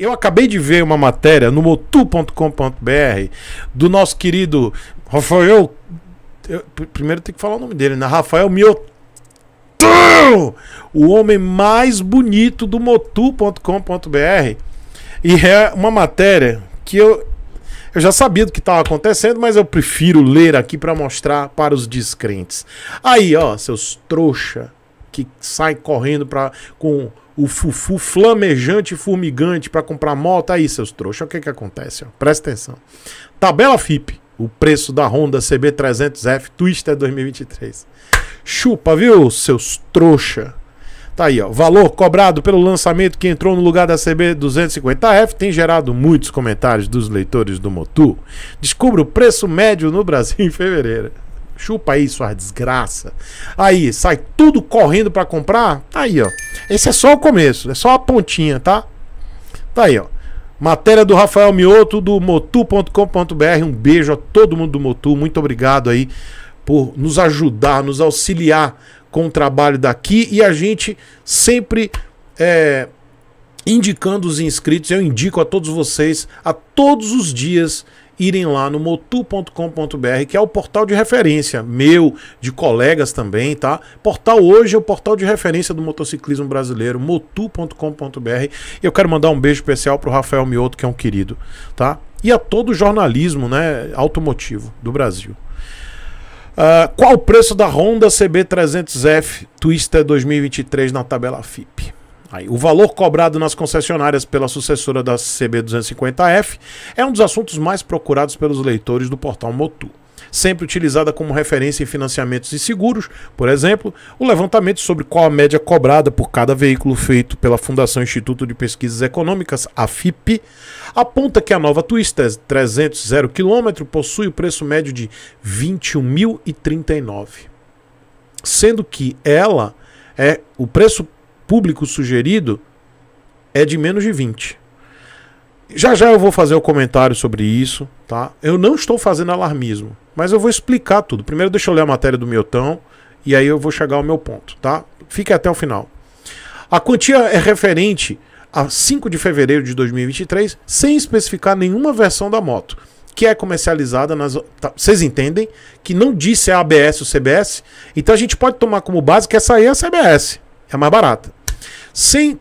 Eu acabei de ver uma matéria no motu.com.br do nosso querido Rafael. Eu, primeiro tem que falar o nome dele, né? Rafael Miotu, O homem mais bonito do motu.com.br. E é uma matéria que eu, eu já sabia do que estava acontecendo, mas eu prefiro ler aqui para mostrar para os descrentes. Aí, ó, seus trouxa que saem correndo pra, com o fufu flamejante formigante para comprar moto. Aí, seus trouxas, o que que acontece? Ó? Presta atenção. Tabela FIP, o preço da Honda CB300F Twister 2023. Chupa, viu, seus trouxa. Tá aí, ó. Valor cobrado pelo lançamento que entrou no lugar da CB250F tem gerado muitos comentários dos leitores do Motu. Descubra o preço médio no Brasil em fevereiro. Chupa aí, sua desgraça. Aí, sai tudo correndo para comprar. Tá aí, ó. Esse é só o começo, é só a pontinha, tá? Tá aí, ó. Matéria do Rafael Mioto, do motu.com.br. Um beijo a todo mundo do Motu. Muito obrigado aí por nos ajudar, nos auxiliar com o trabalho daqui. E a gente sempre é, indicando os inscritos. Eu indico a todos vocês, a todos os dias irem lá no motu.com.br, que é o portal de referência meu, de colegas também, tá? Portal hoje é o portal de referência do motociclismo brasileiro, motu.com.br. Eu quero mandar um beijo especial pro Rafael Mioto, que é um querido, tá? E a todo o jornalismo, né, automotivo do Brasil. Uh, qual o preço da Honda CB300F Twister 2023 na tabela FIP? Aí, o valor cobrado nas concessionárias pela sucessora da CB250F é um dos assuntos mais procurados pelos leitores do portal Motu. Sempre utilizada como referência em financiamentos e seguros, por exemplo, o levantamento sobre qual a média cobrada por cada veículo feito pela Fundação Instituto de Pesquisas Econômicas, a FIP, aponta que a nova Twister 300 km possui o preço médio de 21.039, sendo que ela é o preço público sugerido é de menos de 20. Já já eu vou fazer o um comentário sobre isso, tá? Eu não estou fazendo alarmismo, mas eu vou explicar tudo. Primeiro deixa eu ler a matéria do Milton e aí eu vou chegar ao meu ponto, tá? Fique até o final. A quantia é referente a 5 de fevereiro de 2023, sem especificar nenhuma versão da moto, que é comercializada nas. Tá, vocês entendem? Que não disse é a ABS ou CBS, então a gente pode tomar como base que essa aí é a CBS, é a mais barata sem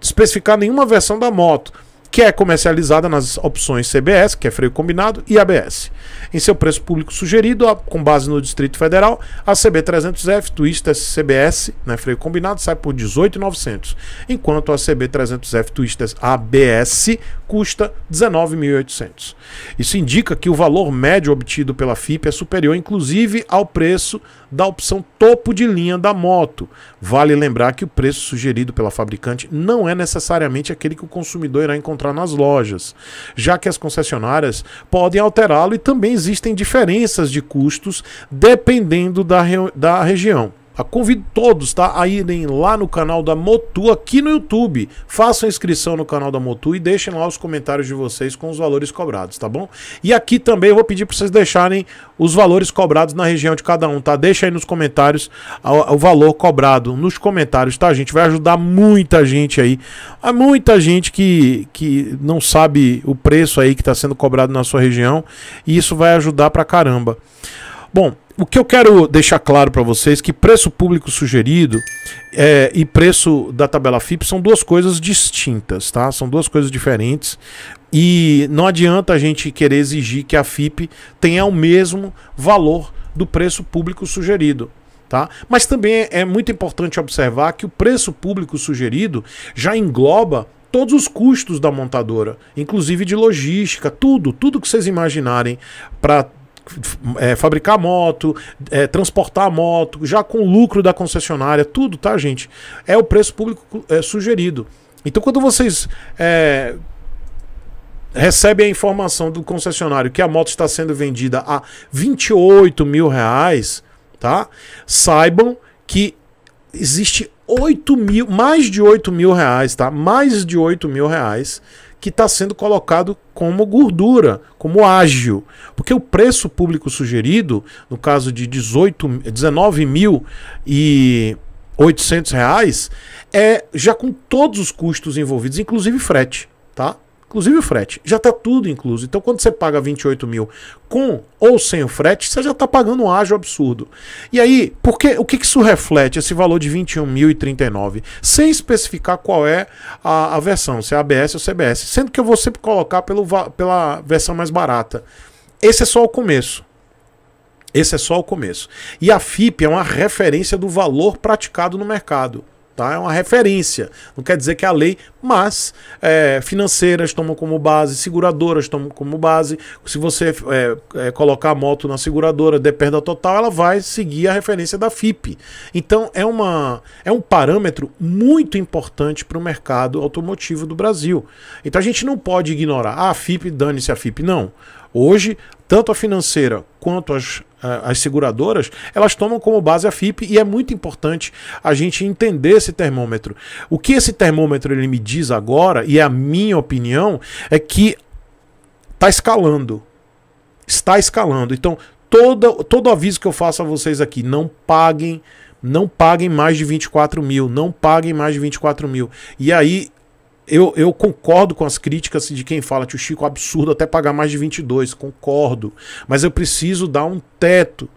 especificar nenhuma versão da moto que é comercializada nas opções CBS, que é freio combinado, e ABS. Em seu preço público sugerido, com base no Distrito Federal, a CB300F Twister CBS, né, freio combinado, sai por 18.900, enquanto a CB300F Twister ABS custa 19.800. Isso indica que o valor médio obtido pela FIP é superior inclusive ao preço da opção topo de linha da moto. Vale lembrar que o preço sugerido pela fabricante não é necessariamente aquele que o consumidor irá encontrar encontrar nas lojas, já que as concessionárias podem alterá-lo e também existem diferenças de custos dependendo da, da região. Convido todos tá, a irem lá no canal da Motu, aqui no YouTube. Façam inscrição no canal da Motu e deixem lá os comentários de vocês com os valores cobrados, tá bom? E aqui também eu vou pedir para vocês deixarem os valores cobrados na região de cada um, tá? Deixa aí nos comentários o valor cobrado nos comentários, tá, gente? Vai ajudar muita gente aí. Há muita gente que, que não sabe o preço aí que está sendo cobrado na sua região e isso vai ajudar pra caramba. Bom, o que eu quero deixar claro para vocês é que preço público sugerido é, e preço da tabela FIP são duas coisas distintas, tá? São duas coisas diferentes. E não adianta a gente querer exigir que a FIP tenha o mesmo valor do preço público sugerido. Tá? Mas também é muito importante observar que o preço público sugerido já engloba todos os custos da montadora, inclusive de logística, tudo, tudo que vocês imaginarem para é, fabricar moto, é, transportar moto, já com lucro da concessionária, tudo, tá, gente? É o preço público é, sugerido. Então, quando vocês é, recebem a informação do concessionário que a moto está sendo vendida a 28 mil reais, tá? Saibam que existe 8 mil, mais de 8 mil reais, tá? Mais de 8 mil reais que está sendo colocado como gordura, como ágil. Porque o preço público sugerido, no caso de 18, 19 mil e reais, é já com todos os custos envolvidos, inclusive frete, tá? inclusive o frete. Já está tudo incluso. Então, quando você paga 28 mil com ou sem o frete, você já está pagando um ágio absurdo. E aí, porque, o que, que isso reflete, esse valor de 21.039? Sem especificar qual é a, a, versão, se é ABS ou CBS. Sendo que eu vou sempre colocar pelo, pela versão mais barata. Esse é só o começo. Esse é só o começo. E a FIP é uma referência do valor praticado no mercado. Tá? É uma referência. Não quer dizer que é a lei, mas é, financeiras tomam como base, seguradoras tomam como base. Se você é, é, colocar a moto na seguradora de perda total, ela vai seguir a referência da FIP. Então é, uma, é um parâmetro muito importante para o mercado automotivo do Brasil. Então a gente não pode ignorar. Ah, a FIP, dane-se a FIP. Não. Hoje, tanto a financeira quanto as as seguradoras, elas tomam como base a FIP e é muito importante a gente entender esse termômetro. O que esse termômetro ele me diz agora, e é a minha opinião, é que está escalando. Está escalando. Então, todo, todo aviso que eu faço a vocês aqui, não paguem não paguem mais de 24 mil, não paguem mais de 24 mil. E aí eu, eu, concordo com as críticas de quem fala que o Chico é absurdo até pagar mais de 22, concordo. Mas eu preciso dar um teto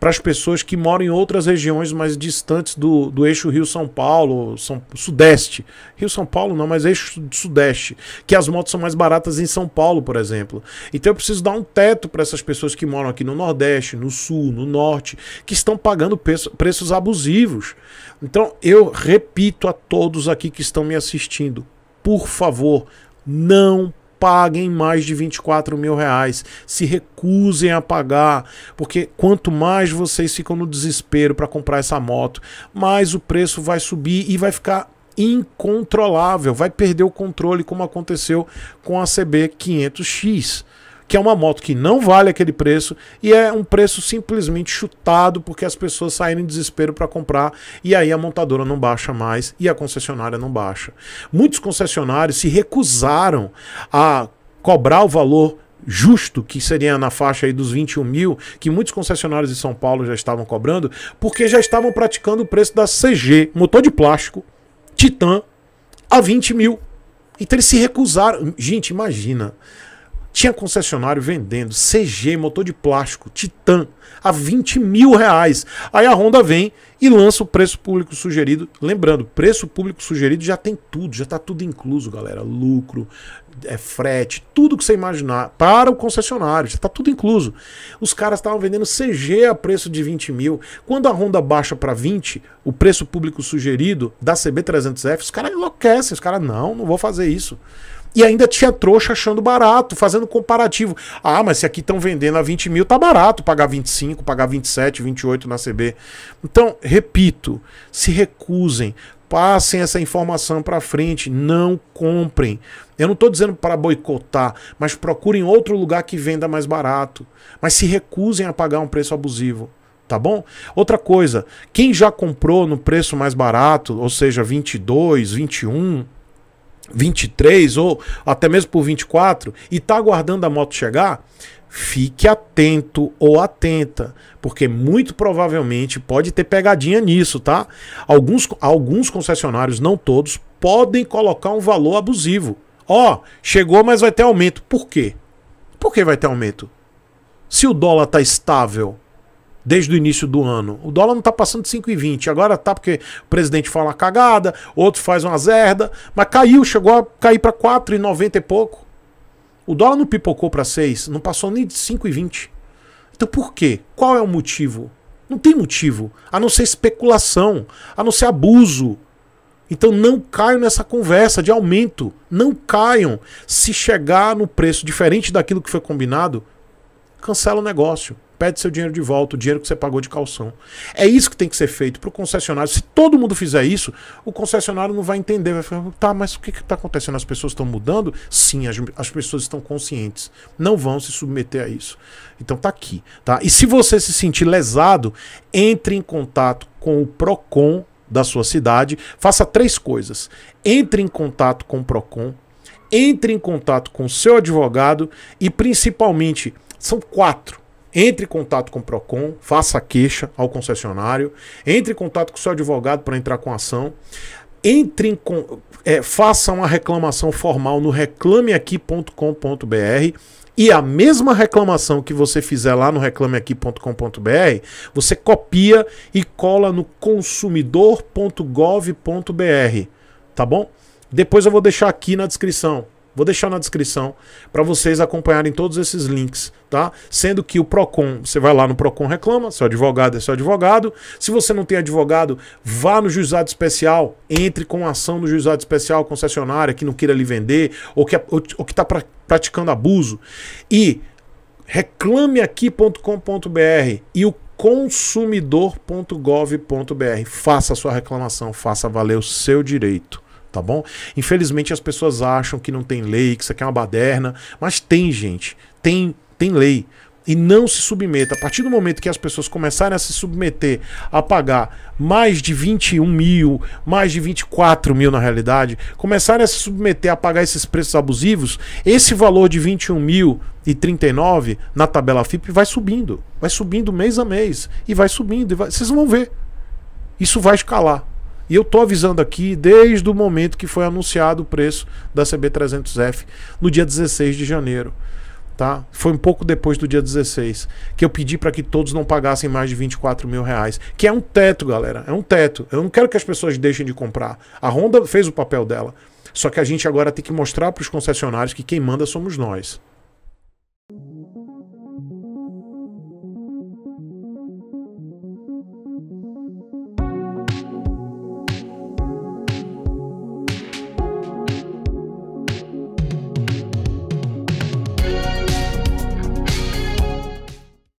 para as pessoas que moram em outras regiões mais distantes do, do eixo Rio-São Paulo, São, Sudeste. Rio-São Paulo não, mas eixo Sudeste. Que as motos são mais baratas em São Paulo, por exemplo. Então eu preciso dar um teto para essas pessoas que moram aqui no Nordeste, no Sul, no Norte, que estão pagando preço, preços abusivos. Então eu repito a todos aqui que estão me assistindo por favor, não paguem mais de 24 mil reais. Se recusem a pagar, porque quanto mais vocês ficam no desespero para comprar essa moto, mais o preço vai subir e vai ficar incontrolável, vai perder o controle, como aconteceu com a CB 500X que é uma moto que não vale aquele preço e é um preço simplesmente chutado porque as pessoas saem em desespero para comprar e aí a montadora não baixa mais e a concessionária não baixa. Muitos concessionários se recusaram a cobrar o valor justo, que seria na faixa aí dos 21 mil, que muitos concessionários de São Paulo já estavam cobrando, porque já estavam praticando o preço da CG, motor de plástico, Titan, a 20 mil. Então eles se recusaram. Gente, imagina. Tinha concessionário vendendo CG, motor de plástico, Titan, a 20 mil reais. Aí a Honda vem e lança o preço público sugerido. Lembrando, preço público sugerido já tem tudo, já está tudo incluso, galera. Lucro, é, frete, tudo que você imaginar para o concessionário, já está tudo incluso. Os caras estavam vendendo CG a preço de 20 mil. Quando a Honda baixa para 20, o preço público sugerido da CB300F, os caras enlouquecem. Os caras, não, não vou fazer isso. E ainda tinha trouxa achando barato, fazendo comparativo. Ah, mas se aqui estão vendendo a 20 mil, tá barato pagar 25, pagar 27, 28 na CB. Então, repito, se recusem, passem essa informação para frente, não comprem. Eu não estou dizendo para boicotar, mas procurem outro lugar que venda mais barato. Mas se recusem a pagar um preço abusivo tá bom? Outra coisa, quem já comprou no preço mais barato, ou seja, 22, 21, 23 ou até mesmo por 24 e está aguardando a moto chegar, fique atento ou atenta, porque muito provavelmente pode ter pegadinha nisso, tá? Alguns, alguns concessionários, não todos, podem colocar um valor abusivo. Ó, oh, chegou, mas vai ter aumento. Por quê? Por que vai ter aumento? Se o dólar tá estável, desde o início do ano. O dólar não está passando de 5,20. Agora tá porque o presidente fala uma cagada, outro faz uma zerda, mas caiu, chegou a cair para 4,90 e pouco. O dólar não pipocou para 6, não passou nem de 5,20. Então por quê? Qual é o motivo? Não tem motivo, a não ser especulação, a não ser abuso. Então não caiam nessa conversa de aumento, não caiam. Se chegar no preço diferente daquilo que foi combinado, cancela o negócio pede seu dinheiro de volta, o dinheiro que você pagou de calção. É isso que tem que ser feito para o concessionário. Se todo mundo fizer isso, o concessionário não vai entender. Vai falar, tá, mas o que está acontecendo? As pessoas estão mudando? Sim, as, as pessoas estão conscientes. Não vão se submeter a isso. Então tá aqui. Tá? E se você se sentir lesado, entre em contato com o PROCON da sua cidade. Faça três coisas. Entre em contato com o PROCON, entre em contato com o seu advogado e principalmente, são quatro. Entre em contato com o PROCON, faça queixa ao concessionário, entre em contato com o seu advogado para entrar com a ação, entre em, é, faça uma reclamação formal no reclameaqui.com.br e a mesma reclamação que você fizer lá no reclameaqui.com.br, você copia e cola no consumidor.gov.br, tá bom? Depois eu vou deixar aqui na descrição Vou deixar na descrição para vocês acompanharem todos esses links, tá? Sendo que o Procon, você vai lá no Procon reclama, seu advogado é seu advogado. Se você não tem advogado, vá no juizado especial, entre com ação no juizado especial concessionária que não queira lhe vender ou que ou, que está pra, praticando abuso e aqui.com.br e o consumidor.gov.br. Faça a sua reclamação, faça valer o seu direito tá bom? Infelizmente as pessoas acham que não tem lei, que isso aqui é uma baderna, mas tem, gente, tem, tem lei. E não se submeta. A partir do momento que as pessoas começarem a se submeter a pagar mais de 21 mil, mais de 24 mil na realidade, começarem a se submeter a pagar esses preços abusivos, esse valor de 21 mil e 39 na tabela FIP vai subindo. Vai subindo mês a mês. E vai subindo. E vai... Vocês vão ver. Isso vai escalar. E eu tô avisando aqui desde o momento que foi anunciado o preço da CB300F no dia 16 de janeiro. Tá? Foi um pouco depois do dia 16 que eu pedi para que todos não pagassem mais de 24 mil reais, que é um teto, galera. É um teto. Eu não quero que as pessoas deixem de comprar. A Honda fez o papel dela. Só que a gente agora tem que mostrar para os concessionários que quem manda somos nós.